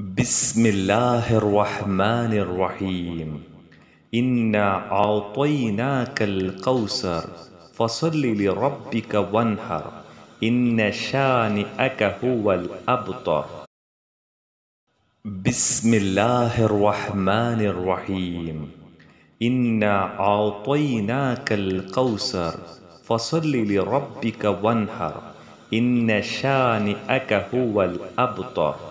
بسم الله الرحمن الرحيم إنا أعطيناك الكوثر فصل لربك وانحر إن شانئك هو الأبطر بسم الله الرحمن الرحيم إنا أعطيناك الكوثر فصل لربك وانحر إن شانئك هو الأبطر